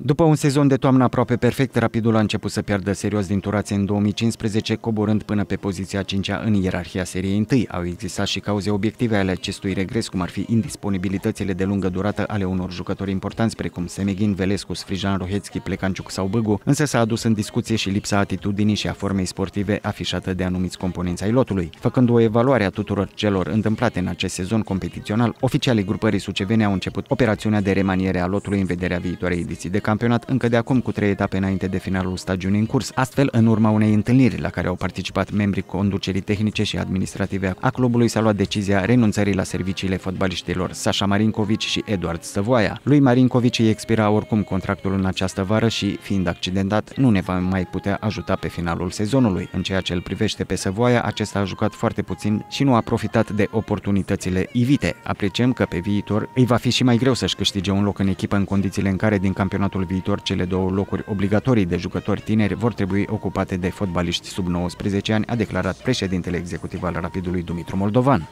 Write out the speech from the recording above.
După un sezon de toamnă aproape perfect, Rapidul a început să piardă serios din turație în 2015, coborând până pe poziția 5-a în ierarhia seriei 1. Au existat și cauze obiective ale acestui regres, cum ar fi indisponibilitățile de lungă durată ale unor jucători importanți, precum Semeghin, Velescu, Sfrijan, Rohețchi, Plecanciuc sau Băgu, însă s-a adus în discuție și lipsa atitudinii și a formei sportive afișată de anumiți componenți ai lotului. Făcând o evaluare a tuturor celor întâmplate în acest sezon competițional, oficialii grupării sucevene au început operațiunea de remaniere a lotului în vederea viitoarei ediții de campionat încă de acum cu trei etape înainte de finalul stagiunii în curs, astfel în urma unei întâlniri la care au participat membrii conducerii tehnice și administrative a clubului s-a luat decizia renunțării la serviciile fotbaliștilor Sasha Marinkovic și Eduard Stăvoaia. Lui Marinkovic îi expira oricum contractul în această vară și, fiind accidentat, nu ne va mai putea ajuta pe finalul sezonului. În ceea ce îl privește pe Săvoaia, acesta a jucat foarte puțin și nu a profitat de oportunitățile ivite. Apreciem că pe viitor îi va fi și mai greu să-și câștige un loc în echipă în condițiile în care din campionatul mandatul viitor cele două locuri obligatorii de jucători tineri vor trebui ocupate de fotbaliști sub 19 ani, a declarat președintele executiv al Rapidului Dumitru Moldovan.